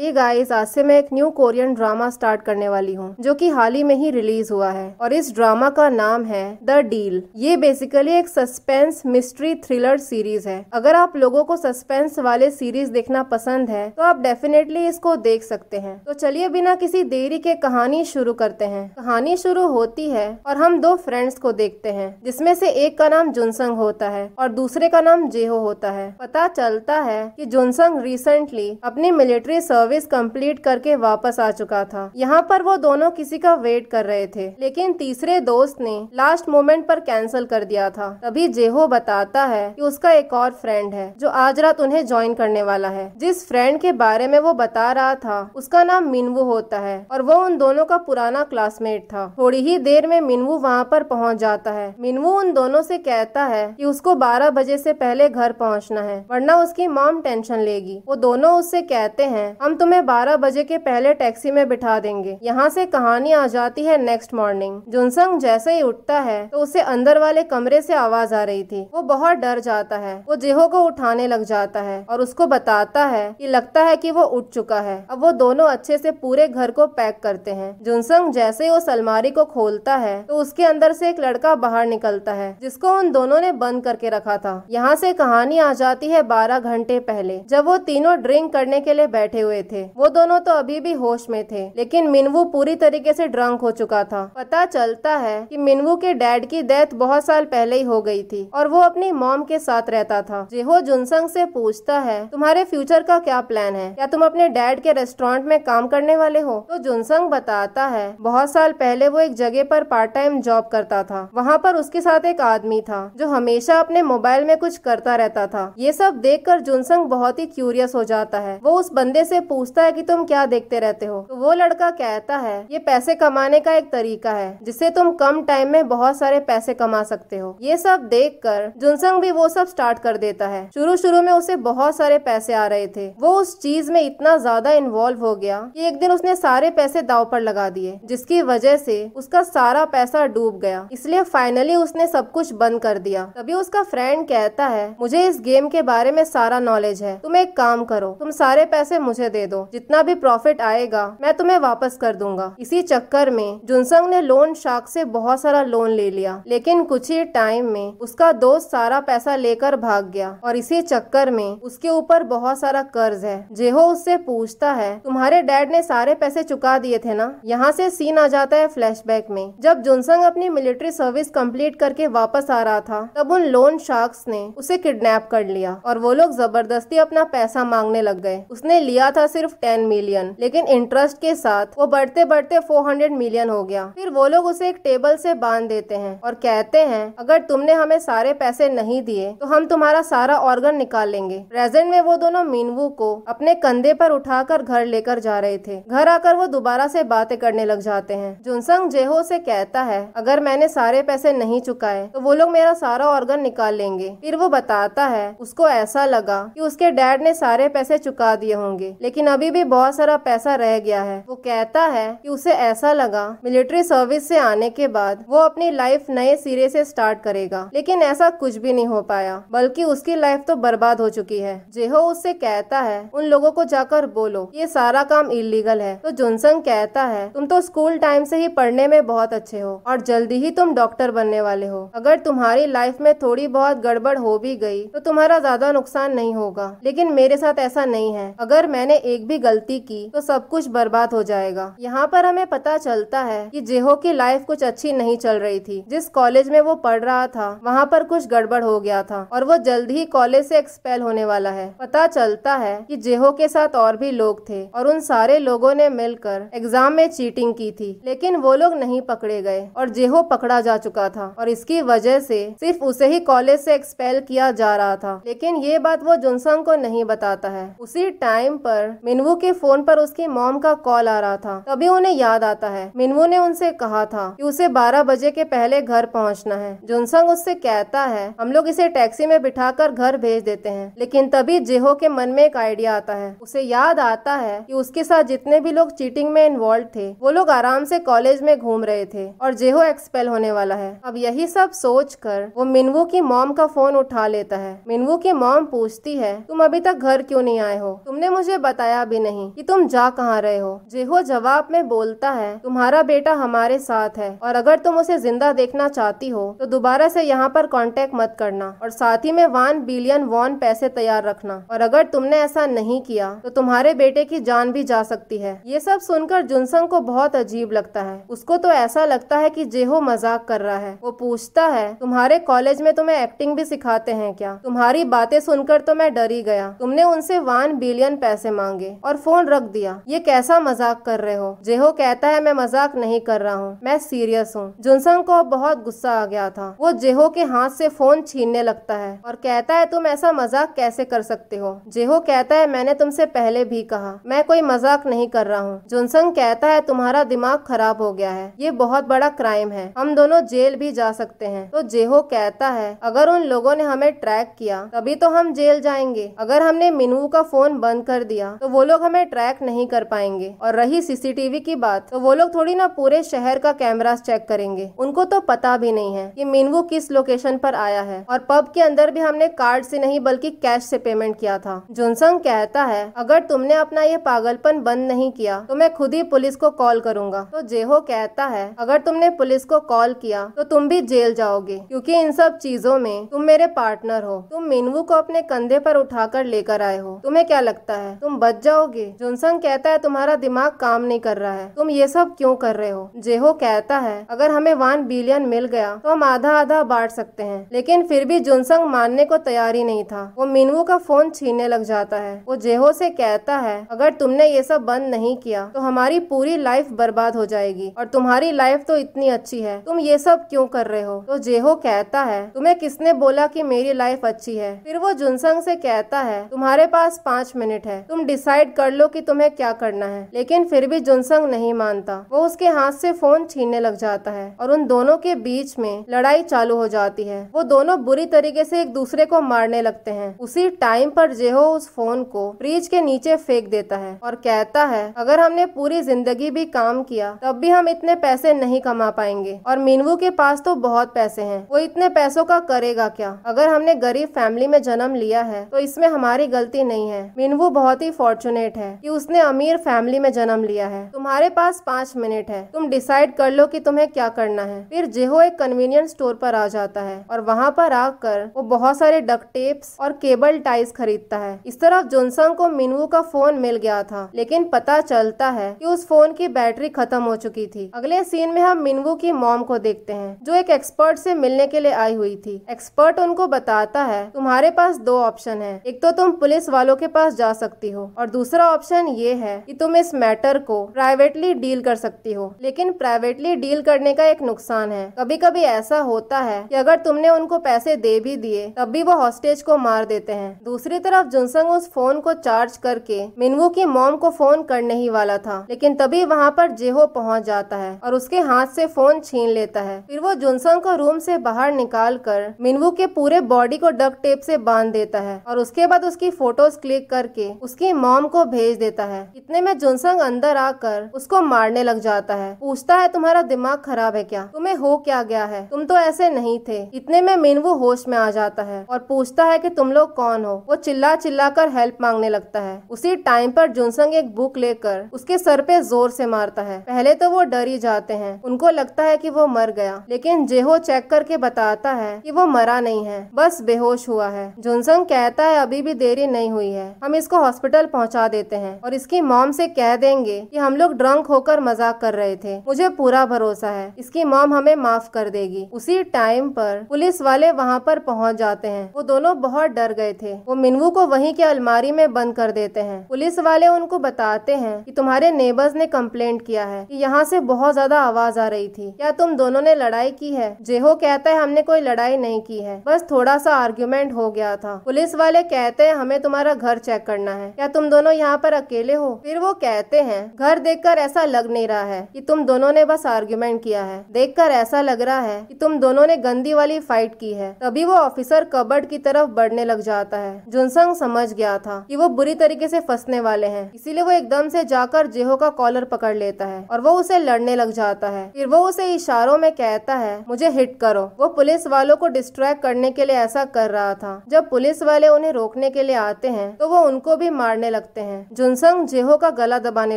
hey guys आज से मैं एक न्यू कोरियन ड्रामा स्टार्ट करने वाली हूँ जो कि हाल ही में ही रिलीज हुआ है और इस ड्रामा का नाम है द डील ये बेसिकली एक सस्पेंस मिस्ट्री थ्रिलर सीरीज है अगर आप लोगों को सस्पेंस वाले सीरीज देखना पसंद है तो आप डेफिनेटली इसको देख सकते हैं तो चलिए बिना किसी देरी के कहानी शुरू करते हैं कहानी शुरू होती है और हम दो फ्रेंड्स को देखते हैं जिसमे से एक का नाम जुनसंग होता है और दूसरे का नाम जेहो होता है पता चलता है की जुनसंग रिसेंटली अपनी मिलिट्री सर्विस सर्विस कंप्लीट करके वापस आ चुका था यहाँ पर वो दोनों किसी का वेट कर रहे थे लेकिन तीसरे दोस्त ने लास्ट मोमेंट पर कैंसिल कर दिया था तभी जेहो बताता है कि उसका एक और फ्रेंड है जो आज रात उन्हें ज्वाइन करने वाला है जिस फ्रेंड के बारे में वो बता रहा था उसका नाम मिनवू होता है और वो उन दोनों का पुराना क्लासमेट था थोड़ी ही देर में मिनवू वहाँ पर पहुँच जाता है मिनवू उन दोनों से कहता है कि उसको बारह बजे से पहले घर पहुँचना है वरना उसकी मॉम टेंशन लेगी वो दोनों उससे कहते हैं हम तुम्हें 12 बजे के पहले टैक्सी में बिठा देंगे यहाँ से कहानी आ जाती है नेक्स्ट मॉर्निंग जुनसंग जैसे ही उठता है तो उसे अंदर वाले कमरे से आवाज आ रही थी वो बहुत डर जाता है वो जेहो को उठाने लग जाता है और उसको बताता है कि लगता है कि वो उठ चुका है अब वो दोनों अच्छे से पूरे घर को पैक करते हैं जुनसंग जैसे ही उस अलमारी को खोलता है तो उसके अंदर से एक लड़का बाहर निकलता है जिसको उन दोनों ने बंद करके रखा था यहाँ से कहानी आ जाती है बारह घंटे पहले जब वो तीनों ड्रिंक करने के लिए बैठे हुए हुए थे वो दोनों तो अभी भी होश में थे लेकिन मिनवू पूरी तरीके से ड्रंक हो चुका था पता चलता है कि मिनवू के डैड की डेथ बहुत साल पहले ही हो गई थी और वो अपनी मॉम के साथ रहता था जेहो जुनसंग से पूछता है तुम्हारे फ्यूचर का क्या प्लान है क्या तुम अपने डैड के रेस्टोरेंट में काम करने वाले हो तो जुनसंग बताता है बहुत साल पहले वो एक जगह पर पार्ट टाइम जॉब करता था वहाँ पर उसके साथ एक आदमी था जो हमेशा अपने मोबाइल में कुछ करता रहता था ये सब देखकर जुनसंग बहुत ही क्यूरियस हो जाता है वो उस बंदे से पूछता है कि तुम क्या देखते रहते हो तो वो लड़का कहता है ये पैसे कमाने का एक तरीका है जिससे तुम कम टाइम में बहुत सारे पैसे कमा सकते हो ये सब देख कर जुनसंग भी वो सब स्टार्ट कर देता है शुरू शुरू में उसे बहुत सारे पैसे आ रहे थे वो उस चीज में इतना ज्यादा इन्वॉल्व हो गया कि एक दिन उसने सारे पैसे दाव पर लगा दिए जिसकी वजह से उसका सारा पैसा डूब गया इसलिए फाइनली उसने सब कुछ बंद कर दिया तभी उसका फ्रेंड कहता है मुझे इस गेम के बारे में सारा नॉलेज है तुम एक काम करो तुम सारे पैसे मुझे दे दे दो जितना भी प्रॉफिट आएगा मैं तुम्हें वापस कर दूंगा इसी चक्कर में जुनसंग ने लोन शार्क से बहुत सारा लोन ले लिया लेकिन कुछ ही टाइम में उसका दोस्त सारा पैसा लेकर भाग गया और इसी चक्कर में उसके ऊपर बहुत सारा कर्ज है जेहो उससे पूछता है तुम्हारे डैड ने सारे पैसे चुका दिए थे ना यहाँ से सीन आ जाता है फ्लैश में जब जुनसंग अपनी मिलिट्री सर्विस कम्प्लीट करके वापस आ रहा था तब उन लोन शार्क्स ने उसे किडनेप कर लिया और वो लोग जबरदस्ती अपना पैसा मांगने लग गए उसने लिया था सिर्फ टेन मिलियन लेकिन इंटरेस्ट के साथ वो बढ़ते बढ़ते फोर हंड्रेड मिलियन हो गया फिर वो लोग उसे एक टेबल से बांध देते हैं और कहते हैं अगर तुमने हमें सारे पैसे नहीं दिए तो हम तुम्हारा सारा ऑर्गन निकाल लेंगे प्रेजेंट में वो दोनों मीनवू को अपने कंधे पर उठाकर घर लेकर जा रहे थे घर आकर वो दोबारा से बातें करने लग जाते हैं जुनसंग जेहो से कहता है अगर मैंने सारे पैसे नहीं चुकाए तो वो लोग मेरा सारा ऑर्गन निकाल लेंगे फिर वो बताता है उसको ऐसा लगा कि उसके डैड ने सारे पैसे चुका दिए होंगे लेकिन लेकिन अभी भी बहुत सारा पैसा रह गया है वो कहता है कि उसे ऐसा लगा मिलिट्री सर्विस से आने के बाद वो अपनी लाइफ नए सिरे से स्टार्ट करेगा लेकिन ऐसा कुछ भी नहीं हो पाया बल्कि उसकी लाइफ तो बर्बाद हो चुकी है जेहो उससे कहता है उन लोगों को जाकर बोलो ये सारा काम इलीगल है तो जुनसंग कहता है तुम तो स्कूल टाइम से ही पढ़ने में बहुत अच्छे हो और जल्दी ही तुम डॉक्टर बनने वाले हो अगर तुम्हारी लाइफ में थोड़ी बहुत गड़बड़ हो भी गई तो तुम्हारा ज्यादा नुकसान नहीं होगा लेकिन मेरे साथ ऐसा नहीं है अगर मैंने एक भी गलती की तो सब कुछ बर्बाद हो जाएगा यहाँ पर हमें पता चलता है कि जेहो की लाइफ कुछ अच्छी नहीं चल रही थी जिस कॉलेज में वो पढ़ रहा था वहाँ पर कुछ गड़बड़ हो गया था और वो जल्द ही कॉलेज से एक्सपेल होने वाला है पता चलता है कि जेहो के साथ और भी लोग थे और उन सारे लोगों ने मिलकर एग्जाम में चीटिंग की थी लेकिन वो लोग नहीं पकड़े गए और जेहो पकड़ा जा चुका था और इसकी वजह से सिर्फ उसे ही कॉलेज से एक्सपेल किया जा रहा था लेकिन ये बात वो जुनसंग को नहीं बताता है उसी टाइम पर मिनवू के फोन पर उसकी मॉम का कॉल आ रहा था तभी उन्हें याद आता है मिनवू ने उनसे कहा था कि उसे 12 बजे के पहले घर पहुंचना है जुनसंग उससे कहता है हम लोग इसे टैक्सी में बिठाकर घर भेज देते हैं लेकिन तभी जेहो के मन में एक आइडिया आता है उसे याद आता है की उसके साथ जितने भी लोग चीटिंग में इन्वॉल्व थे वो लोग आराम से कॉलेज में घूम रहे थे और जेहो एक्सपेल होने वाला है अब यही सब सोच कर वो मिनवू की मॉम का फोन उठा लेता है मिनवू की मॉम पूछती है तुम अभी तक घर क्यों नहीं आए हो तुमने मुझे बताया बताया भी नहीं कि तुम जा कहाँ रहे हो जेहो जवाब में बोलता है तुम्हारा बेटा हमारे साथ है और अगर तुम उसे जिंदा देखना चाहती हो तो दोबारा से यहाँ पर कांटेक्ट मत करना और साथ ही में वन बिलियन वॉन पैसे तैयार रखना और अगर तुमने ऐसा नहीं किया तो तुम्हारे बेटे की जान भी जा सकती है ये सब सुनकर जुनसंग को बहुत अजीब लगता है उसको तो ऐसा लगता है कि जेहो मजाक कर रहा है वो पूछता है तुम्हारे कॉलेज में तुम्हें एक्टिंग भी सिखाते हैं क्या तुम्हारी बातें सुनकर तो मैं डरी गया तुमने उनसे वन बिलियन पैसे मांगे मांगे और फोन रख दिया ये कैसा मजाक कर रहे हो जेहो कहता है मैं मजाक नहीं कर रहा हूँ मैं सीरियस हूँ जुनसंग को बहुत गुस्सा आ गया था वो जेहो के हाथ से फोन छीनने लगता है और कहता है तुम ऐसा मजाक कैसे कर सकते हो जेहो कहता है मैंने तुमसे पहले भी कहा मैं कोई मजाक नहीं कर रहा हूँ जुनसंग कहता है तुम्हारा दिमाग खराब हो गया है ये बहुत बड़ा क्राइम है हम दोनों जेल भी जा सकते हैं तो जेहो कहता है अगर उन लोगों ने हमें ट्रैक किया तभी तो हम जेल जाएंगे अगर हमने मिनू का फोन बंद कर दिया तो वो लोग हमें ट्रैक नहीं कर पाएंगे और रही सीसीटीवी की बात तो वो लोग थोड़ी ना पूरे शहर का कैमरा चेक करेंगे उनको तो पता भी नहीं है कि मीनवू किस लोकेशन पर आया है और पब के अंदर भी हमने कार्ड से नहीं बल्कि कैश से पेमेंट किया था जुनसंग कहता है अगर तुमने अपना ये पागलपन बंद नहीं किया तो मैं खुद ही पुलिस को कॉल करूंगा तो जेहो कहता है अगर तुमने पुलिस को कॉल किया तो तुम भी जेल जाओगे क्योंकि इन सब चीजों में तुम मेरे पार्टनर हो तुम मीनवू को अपने कंधे पर उठाकर लेकर आए हो तुम्हें क्या लगता है तुम बच जाओगे जोनसन कहता है तुम्हारा दिमाग काम नहीं कर रहा है तुम ये सब क्यों कर रहे हो जेहो कहता है अगर हमें वन बिलियन मिल गया तो हम आधा आधा बांट सकते हैं लेकिन फिर भी जुनसंग मानने को तैयार ही नहीं था वो मीनू का फोन छीनने लग जाता है वो जेहो से कहता है अगर तुमने ये सब बंद नहीं किया तो हमारी पूरी लाइफ बर्बाद हो जाएगी और तुम्हारी लाइफ तो इतनी अच्छी है तुम ये सब क्यों कर रहे हो तो जेहो कहता है तुम्हें किसने बोला की मेरी लाइफ अच्छी है फिर वो जुनसंग से कहता है तुम्हारे पास पाँच मिनट है तुम डिसाइड कर लो कि तुम्हें क्या करना है लेकिन फिर भी जुनसंग नहीं मानता वो उसके हाथ से फोन छीनने लग जाता है और उन दोनों के बीच में लड़ाई चालू हो जाती है वो दोनों बुरी तरीके से एक दूसरे को मारने लगते हैं उसी टाइम पर जेहो उस फोन को फ्रिज के नीचे फेंक देता है और कहता है अगर हमने पूरी जिंदगी भी काम किया तब भी हम इतने पैसे नहीं कमा पाएंगे और मीनवू के पास तो बहुत पैसे हैं वो इतने पैसों का करेगा क्या अगर हमने गरीब फैमिली में जन्म लिया है तो इसमें हमारी गलती नहीं है मीनवू बहुत ही फॉर्चुनेट है कि उसने अमीर फैमिली में जन्म लिया है तुम्हारे पास पाँच मिनट है तुम डिसाइड कर लो कि तुम्हें क्या करना है फिर जेहो एक कन्वीनियंस स्टोर पर आ जाता है और वहाँ पर आकर वो बहुत सारे डक टेप्स और केबल टाइस खरीदता है इस तरफ जोनसंग को मिनवू का फोन मिल गया था लेकिन पता चलता है की उस फोन की बैटरी खत्म हो चुकी थी अगले सीन में हम मिनवू की मॉम को देखते हैं जो एक एक्सपर्ट से मिलने के लिए आई हुई थी एक्सपर्ट उनको बताता है तुम्हारे पास दो ऑप्शन है एक तो तुम पुलिस वालों के पास जा सकती हो और दूसरा ऑप्शन ये है कि तुम इस मैटर को प्राइवेटली डील कर सकती हो लेकिन प्राइवेटली डील करने का एक नुकसान है कभी कभी ऐसा होता है कि अगर तुमने उनको पैसे दे भी दिए तब भी वो हॉस्टेज को मार देते हैं दूसरी तरफ जुनसंग उस फोन को चार्ज करके मिनवू की मॉम को फोन करने ही वाला था लेकिन तभी वहाँ पर जेहो पहुँच जाता है और उसके हाथ से फोन छीन लेता है फिर वो जुनसंग को रूम से बाहर निकाल कर मिनवू के पूरे बॉडी को डक टेप से बांध देता है और उसके बाद उसकी फोटोज क्लिक करके उसकी मॉम को भेज देता है इतने में जुनसंग अंदर आकर उसको मारने लग जाता है पूछता है तुम्हारा दिमाग खराब है क्या तुम्हें हो क्या गया है तुम तो ऐसे नहीं थे इतने में मिनवू होश में आ जाता है और पूछता है कि तुम लोग कौन हो वो चिल्ला चिल्ला कर हेल्प मांगने लगता है उसी टाइम पर जुनसंग एक बुक लेकर उसके सर पे जोर से मारता है पहले तो वो डर ही जाते हैं उनको लगता है कि वो मर गया लेकिन जेहो चेक करके बताता है कि वो मरा नहीं है बस बेहोश हुआ है जुनसंग कहता है अभी भी देरी नहीं हुई है हम इसको हॉस्पिटल पहुंचा देते हैं और इसकी मॉम से कह देंगे कि हम लोग ड्रंक होकर मजाक कर रहे थे मुझे पूरा भरोसा है इसकी मॉम हमें माफ कर देगी उसी टाइम पर पुलिस वाले वहाँ पर पहुँच जाते हैं वो दोनों बहुत डर गए थे वो मिनवू को वहीं के अलमारी में बंद कर देते हैं पुलिस वाले उनको बताते हैं कि तुम्हारे नेबर्स ने कंप्लेंट किया है कि यहाँ से बहुत ज्यादा आवाज आ रही थी क्या तुम दोनों ने लड़ाई की है जेहो कहता है हमने कोई लड़ाई नहीं की है बस थोड़ा सा आर्ग्यूमेंट हो गया था पुलिस वाले कहते हैं हमें तुम्हारा घर चेक करना है क्या तुम तुम दोनों यहाँ पर अकेले हो फिर वो कहते हैं घर कर ऐसा लग नहीं रहा है की तुम दोनों ने बस आर्ग्यूमेंट किया है कर ऐसा लग रहा है की तुम दोनों ने गंदी वाली फाइट की है तभी वो ऑफिसर कबर्ड की तरफ बढ़ने लग जाता है जुनसंग समझ गया था की वो बुरी तरीके ऐसी फंसने वाले है इसीलिए वो एकदम से जाकर जेहो का कॉलर पकड़ लेता है और वो उसे लड़ने लग जाता है फिर वो उसे इशारों में कहता है मुझे हिट करो वो पुलिस वालों को डिस्ट्रैक्ट करने के लिए ऐसा कर रहा था जब पुलिस वाले उन्हें रोकने के लिए आते हैं तो वो उनको भी मारने करने लगते हैं जुनसंग जेहो का गला दबाने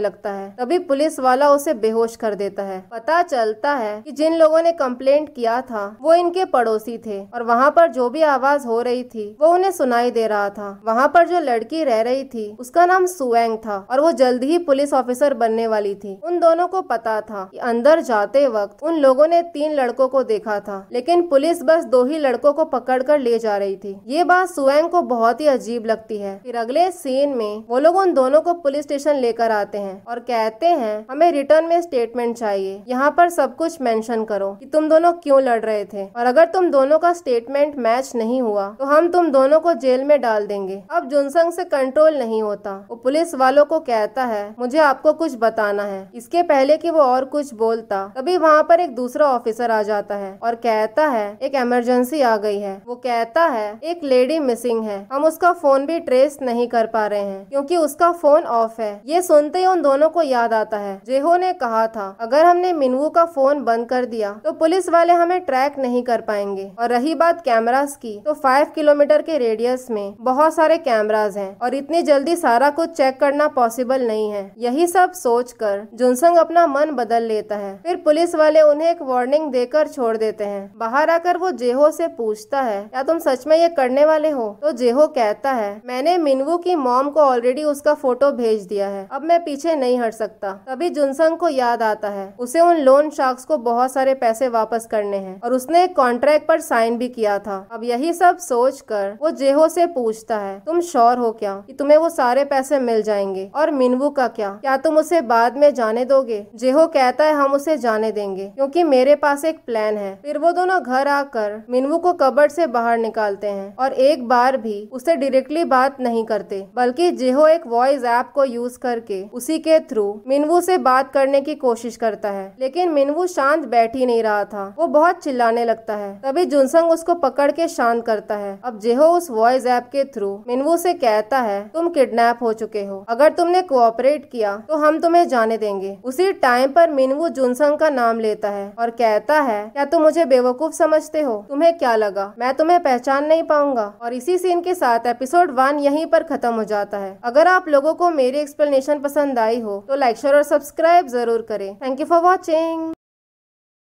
लगता है तभी पुलिस वाला उसे बेहोश कर देता है पता चलता है कि जिन लोगों ने कंप्लेंट किया था वो इनके पड़ोसी थे और वहाँ पर जो भी आवाज हो रही थी वो उन्हें सुनाई दे रहा था वहाँ पर जो लड़की रह रही थी उसका नाम सुएंग था और वो जल्द ही पुलिस ऑफिसर बनने वाली थी उन दोनों को पता था कि अंदर जाते वक्त उन लोगों ने तीन लड़कों को देखा था लेकिन पुलिस बस दो ही लड़कों को पकड़ कर ले जा रही थी ये बात सुएंग को बहुत ही अजीब लगती है फिर अगले सीन में वो लोग उन दोनों को पुलिस स्टेशन लेकर आते हैं और कहते हैं हमें रिटर्न में स्टेटमेंट चाहिए यहाँ पर सब कुछ मेंशन करो कि तुम दोनों क्यों लड़ रहे थे और अगर तुम दोनों का स्टेटमेंट मैच नहीं हुआ तो हम तुम दोनों को जेल में डाल देंगे अब जुनसंग से कंट्रोल नहीं होता वो पुलिस वालों को कहता है मुझे आपको कुछ बताना है इसके पहले की वो और कुछ बोलता तभी वहाँ पर एक दूसरा ऑफिसर आ जाता है और कहता है एक इमरजेंसी आ गई है वो कहता है एक लेडी मिसिंग है हम उसका फोन भी ट्रेस नहीं कर पा रहे हैं क्योंकि उसका फोन ऑफ है ये सुनते ही उन दोनों को याद आता है जेहो ने कहा था अगर हमने मिनवू का फोन बंद कर दिया तो पुलिस वाले हमें ट्रैक नहीं कर पाएंगे और रही बात कैमरास की तो फाइव किलोमीटर के रेडियस में बहुत सारे कैमराज हैं और इतनी जल्दी सारा कुछ चेक करना पॉसिबल नहीं है यही सब सोच कर जुनसंग अपना मन बदल लेता है फिर पुलिस वाले उन्हें एक वार्निंग देकर छोड़ देते हैं बाहर आकर वो जेहो से पूछता है क्या तुम सच में ये करने वाले हो तो जेहो कहता है मैंने मिनवू की मॉम को ऑलरेडी उसका फोटो भेज दिया है अब मैं पीछे नहीं हट सकता तभी जुनसंग को याद आता है उसे उन लोन शार्क्स को बहुत सारे पैसे वापस करने हैं और उसने एक कॉन्ट्रैक्ट पर साइन भी किया था अब यही सब सोच कर वो जेहो से पूछता है तुम श्योर हो क्या कि तुम्हें वो सारे पैसे मिल जाएंगे और मिनवू का क्या क्या तुम उसे बाद में जाने दोगे जेहो कहता है हम उसे जाने देंगे क्योंकि मेरे पास एक प्लान है फिर वो दोनों घर आकर मिनवू को कबर से बाहर निकालते हैं और एक बार भी उसे डायरेक्टली बात नहीं करते बल्कि जेहो जेहो एक वॉइस ऐप को यूज करके उसी के थ्रू मिनवू से बात करने की कोशिश करता है लेकिन मिनवू शांत बैठ ही नहीं रहा था वो बहुत चिल्लाने लगता है तभी जुनसंग उसको पकड़ के शांत करता है अब जेहो उस वॉइस ऐप के थ्रू मिनवू से कहता है तुम किडनैप हो चुके हो अगर तुमने कोऑपरेट किया तो हम तुम्हें जाने देंगे उसी टाइम पर मिनवू जुनसंग का नाम लेता है और कहता है क्या तुम मुझे बेवकूफ समझते हो तुम्हें क्या लगा मैं तुम्हें पहचान नहीं पाऊंगा और इसी सीन के साथ एपिसोड वन यहीं पर खत्म हो जाता है अगर आप लोगों को मेरी एक्सप्लेनेशन पसंद आई हो तो लाइक शेयर और सब्सक्राइब जरूर करें थैंक यू फॉर वॉचिंग